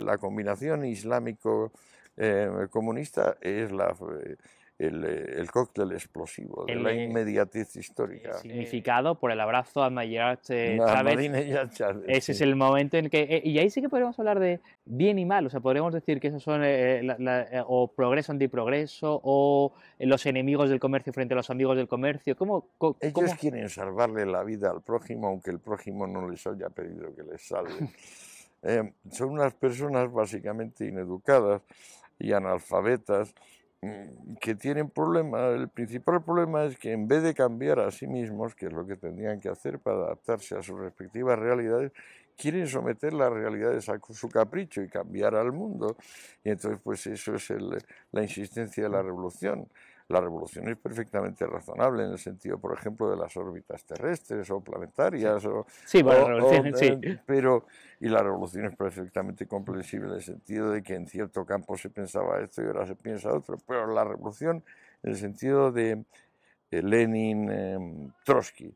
La combinación islámico-comunista es la... Eh, eh, el, cóctel explosivo de la eh, inmediatez histórica. Significado por el abrazo a Maillard Ese es el momento en que. y ahí sí que podemos hablar de bien y mal. O sea, podríamos decir que esos son la, o progreso antiprogreso o los enemigos del comercio frente a los amigos del comercio. ¿Cómo, Ellos cómo? quieren salvarle la vida al prójimo, aunque el prójimo no les haya pedido que les salve. Em, son unas personas básicamente ineducadas y analfabetas mm, que tienen problemas. El principal problema es que en vez de cambiar a sí mismos, que es lo que tendrían que hacer para adaptarse a sus respectivas realidades, quieren someter las realidades a su capricho y cambiar al mundo. Y entonces, pues eso es la insistencia de la revolución. La revolución es perfectamente razonable en el sentido, por ejemplo, de las órbitas terrestres o planetarias. O, sí, eh, Pero, y la revolución es perfectamente comprensible en el sentido de que en cierto campo se pensaba esto y ahora se piensa otro. Pero la revolución en el sentido de, eh, Lenin, eh, Trotsky,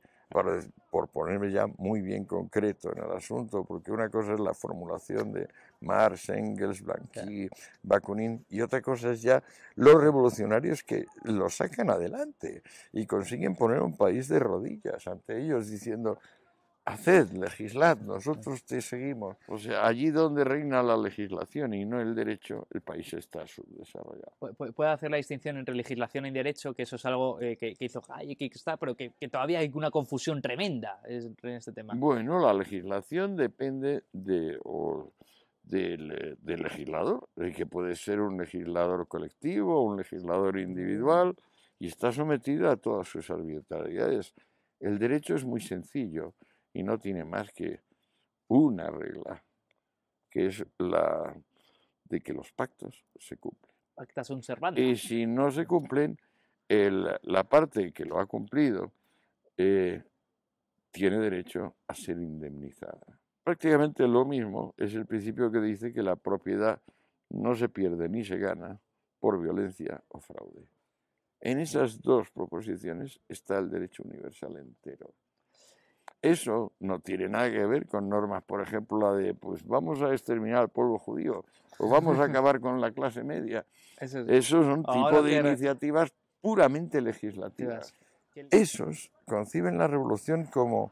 por ponerme ya muy bien concreto en el asunto, porque una cosa es la formulación de Marx, Engels, Blanqui, Bakunin, y otra cosa es ya los revolucionarios que lo sacan adelante y consiguen poner un país de rodillas ante ellos diciendo, haced, legislad, nosotros te seguimos. O sea, allí donde reina la legislación y no el derecho, el país está subdesarrollado. Puede hacer la distinción entre legislación y derecho, que eso es algo eh, que, hizo Hayek y que está, pero que, todavía hay una confusión tremenda en este tema. Bueno, la legislación depende de... del, eh, del, legislador, que puede ser un legislador colectivo, un legislador mm. individual, y está sometido a todas sus arbitrariedades. El derecho es muy sencillo y no tiene más que una regla, que es la de que los pactos se cumplen. Y si no se cumplen, la parte que lo ha cumplido eh, tiene derecho a ser indemnizada. Prácticamente lo mismo es el principio que dice que la propiedad no se pierde ni se gana por violencia o fraude. En esas dos proposiciones está el derecho universal entero. Eso no tiene nada que ver con normas, por ejemplo, la de, pues vamos a exterminar al pueblo judío o vamos a acabar con la clase media. Eso, es, un tipo de iniciativas puramente legislativas. Esos conciben la revolución como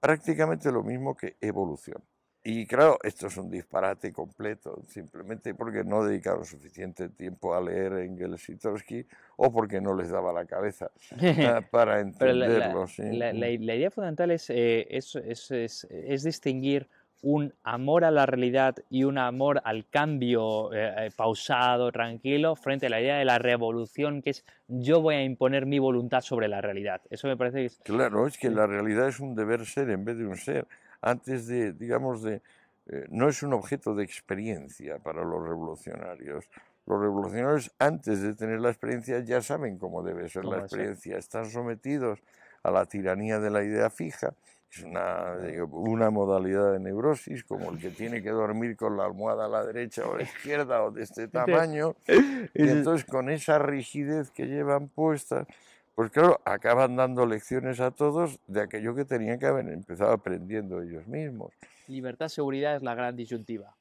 prácticamente lo mismo que evolución. Y claro, esto es un disparate completo, simplemente porque no dedicaron suficiente tiempo a leer Engels y Trotsky o porque no les daba la cabeza ah, para entenderlo. Mm. La, idea fundamental eh, es, es, es, es, distinguir un amor a la realidad y un amor al cambio eh, pausado, tranquilo, frente a la idea de la revolución, que es yo voy a imponer mi voluntad sobre la realidad. Eso me parece que es... Claro, es que la realidad es un deber ser en vez de un ser antes de, digamos, de, eh, no es un objeto de experiencia para los revolucionarios. Los revolucionarios, antes de tener la experiencia, ya saben cómo debe ser la experiencia. Están sometidos a la tiranía de la idea fija. Es una, eh, una, modalidad de neurosis, como el que tiene que dormir con la almohada a la derecha o a la izquierda o de este tamaño. Y entonces, con esa rigidez que llevan puesta, pues claro, acaban dando lecciones a todos de aquello que tenían que haber empezado aprendiendo ellos mismos. Libertad, seguridad es la gran disyuntiva.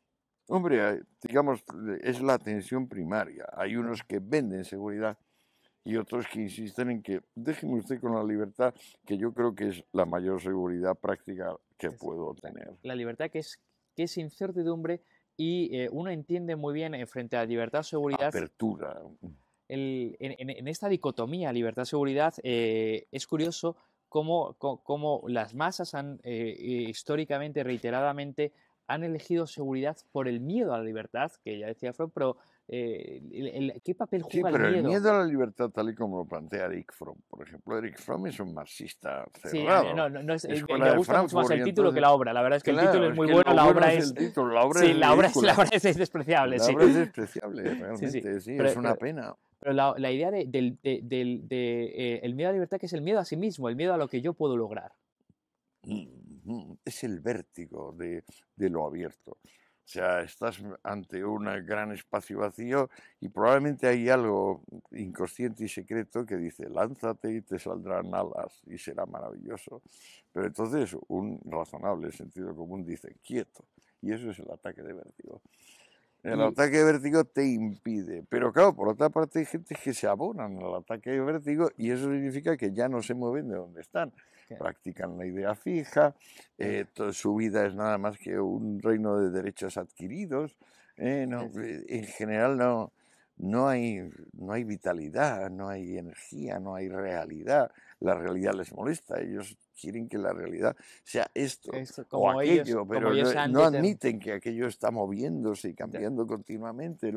Hombre, digamos, es la tensión primaria. Hay unos que venden seguridad y otros que insisten en que déjeme usted con la libertad, que yo creo que es la mayor seguridad práctica que puedo tener. La libertad que es, que incertidumbre y eh, uno entiende muy bien en eh, frente a libertad, seguridad. Apertura el, en, en, esta dicotomía libertad-seguridad eh, es curioso cómo, cómo, las masas han eh, históricamente, reiteradamente, han elegido seguridad por el miedo a la libertad, que ya decía Fromm, pero eh, el, el, ¿qué papel juega sí, pero el miedo? El miedo a la libertad, tal y como lo plantea Eric Fromm, por ejemplo, Eric Fromm es un marxista eh, cerrado. Sí, no, no, es, eh, me gusta mucho más el título que la obra. La verdad es que el título es muy bueno, la, obra es, sí, la obra es, despreciable. La obra es despreciable, realmente, sí, es una pena. Pero la, idea del de, eh, miedo a la libertad, que es el miedo a sí mismo, el miedo a lo que yo puedo lograr. Es el vértigo de, lo abierto. O sea, estás ante un gran espacio vacío y probablemente hay algo inconsciente y secreto que dice, lánzate y te saldrán alas y será maravilloso. Pero entonces un razonable sentido común dice, quieto. Y eso es el ataque de vértigo. El ataque de vértigo te impide. Pero claro, por otra parte hay gente que se abonan al ataque de vértigo y eso significa que ya no se mueven de donde están. Practican la idea fija, eh, su vida es nada más que un reino de derechos adquiridos. Eh, eh, en general no, no, hay, no hay vitalidad, no hay energía, no hay realidad. La realidad les molesta, ellos quieren que la realidad sea esto, como aquello, pero no, e, admiten que aquello está moviéndose y cambiando continuamente,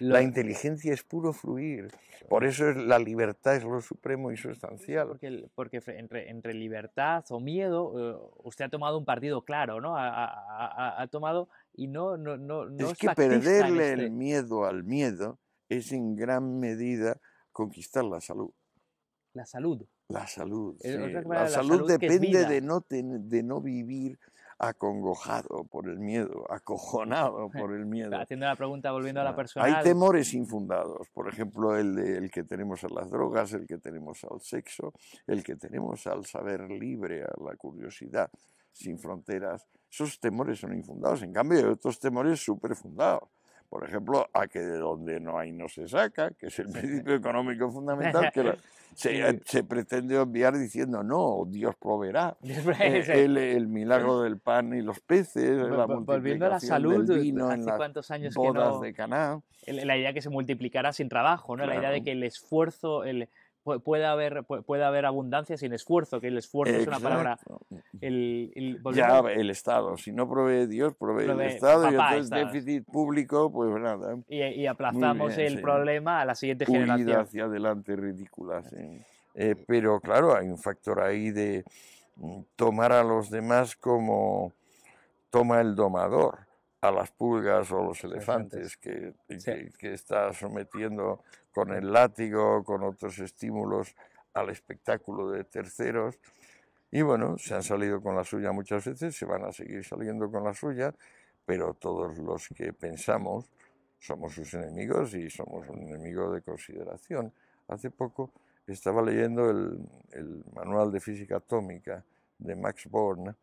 La inteligencia es puro fluir, por eso la libertad es lo supremo y sustancial. Porque, entre, libertad o miedo, eh, usted ha tomado un partido claro, ¿no? Ha, tomado y no, no, no, es, que perderle el este miedo al miedo es en gran medida conquistar la salud. La salud. La salud. Eh, la, salud, depende de no, de no vivir acongojado por el miedo, acojonado por el miedo. Haciendo la pregunta, volviendo a la persona. Ah, hay temores infundados, por ejemplo, el, de, el, que tenemos a las drogas, el que tenemos al sexo, el que tenemos al saber libre, a la curiosidad sin fronteras. Esos temores son infundados, en cambio hay otros temores súper fundados por ejemplo, a que de donde no hay no se saca, que es el principio económico fundamental que se, pretende obviar diciendo, no, Dios proveerá. Eh, el, milagro del pan y los peces, Volviendo a la salud, del vino cuántos años bodas que no, de La idea que se multiplicara sin trabajo, ¿no? La idea de que el esfuerzo, el, puede haber, puede haber abundancia sin esfuerzo, que el esfuerzo es una palabra. El, ya, el Estado. Si no provee Dios, provee, el Estado y entonces déficit público, pues nada. Y, aplazamos el problema a la siguiente Pulida generación. hacia adelante, ridícula. Eh, pero claro, hay un factor ahí de mm, tomar a los demás como toma el domador a las pulgas o los elefantes, que, que, está sometiendo con el látigo, con otros estímulos al espectáculo de terceros. Y bueno, se han salido con la suya muchas veces, se van a seguir saliendo con la suya, pero todos los que pensamos somos sus enemigos y somos un enemigo de consideración. Hace poco estaba leyendo el, manual de física atómica de Max Born,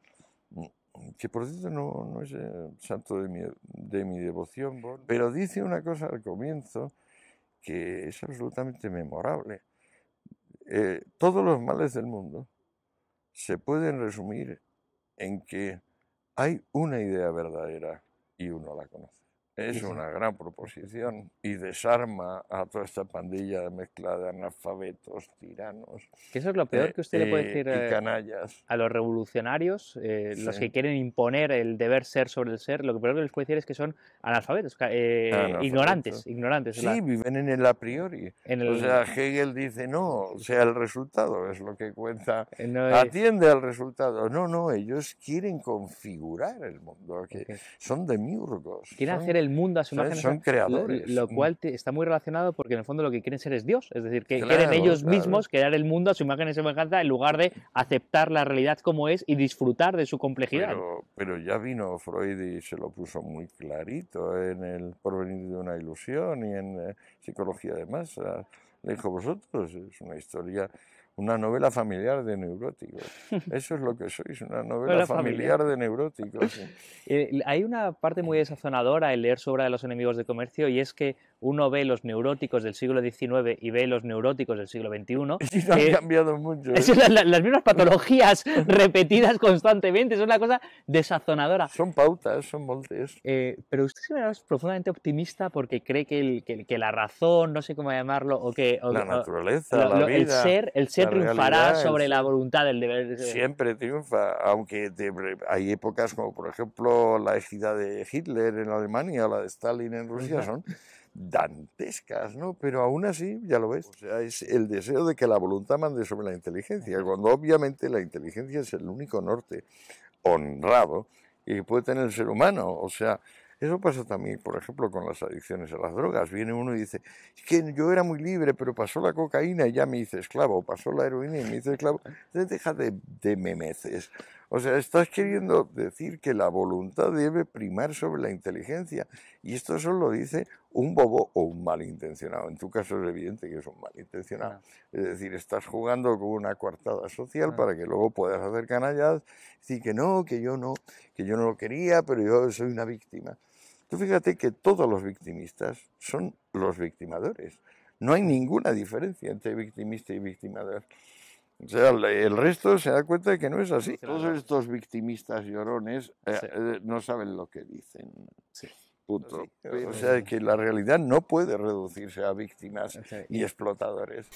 que por cierto no, es eh, santo de mi devoción, pero dice una cosa al comienzo que es absolutamente memorable. Eh, todos los males del mundo se pueden resumir en que hay una idea verdadera y uno la conoce. Es una gran proposición y desarma a toda esta pandilla de mezcla de analfabetos, tiranos. Que eso es lo peor eh, que usted le puede decir eh, eh, a los revolucionarios, los que quieren imponer el deber ser sobre el ser, lo que peor que les puede decir es que son analfabetos, ah, ignorantes. ignorantes sí, viven en el a priori. O sea, Hegel dice, no, o sea, el resultado es lo que cuenta. Atiende al resultado. No, no, ellos quieren configurar el mundo. Que Son demiurgos. Quieren hacer el mundo a su imagen. Son creadores. Lo, cual está muy relacionado porque en el fondo lo que quieren ser es Dios. Es decir, que quieren ellos mismos crear el mundo a su imagen y semejanza en lugar de aceptar la realidad como es y disfrutar de su complejidad. Pero, ya vino Freud y se lo puso muy clarito en el porvenir de una ilusión y en eh, psicología de masa, Le dijo, vosotros, es una historia una novela familiar de neuróticos. Eso es lo que sois, una novela familiar de neuróticos. Eh, hay una parte muy desazonadora en leer sobre de los enemigos de comercio y es que uno ve los neuróticos del siglo XIX y ve los neuróticos del siglo XXI. Sí, han cambiado mucho. ¿eh? las, mismas patologías repetidas constantemente, es una cosa desazonadora. Son pautas, son moldes eh, pero usted es profundamente optimista porque cree que, el, que, la razón, no sé cómo llamarlo, o que. la naturaleza, la vida. El ser, el ser triunfará sobre la voluntad del deber. Siempre triunfa, aunque hay épocas como, por ejemplo, la ejida de Hitler en Alemania o la de Stalin en Rusia, son dantescas, ¿no? Pero aún así, ya lo ves, o sea, es el deseo de que la voluntad mande sobre la inteligencia, cuando obviamente la inteligencia es el único norte honrado y puede tener el ser humano. O sea, eso pasa también, por ejemplo, con las adicciones a las drogas. Viene uno y dice, es que yo era muy libre, pero pasó la cocaína y ya me hice esclavo, pasó la heroína y me hice esclavo. Entonces deja de, de memeces. O sea, estás queriendo decir que la voluntad debe primar sobre la inteligencia. Y esto solo dice un bobo o un malintencionado. En tu caso es evidente que es un malintencionado. Es decir, estás jugando con una coartada social para que luego puedas hacer canallas y decir que no, que yo no, que yo no lo quería, pero yo soy una víctima. Tú fíjate que todos los victimistas son los victimadores. No hay ninguna diferencia entre victimista y victimador. O el resto se da cuenta de que no es así. Todos estos victimistas llorones eh, eh, no saben lo que dicen. Punto. O sea, que la realidad no puede reducirse a víctimas y explotadores.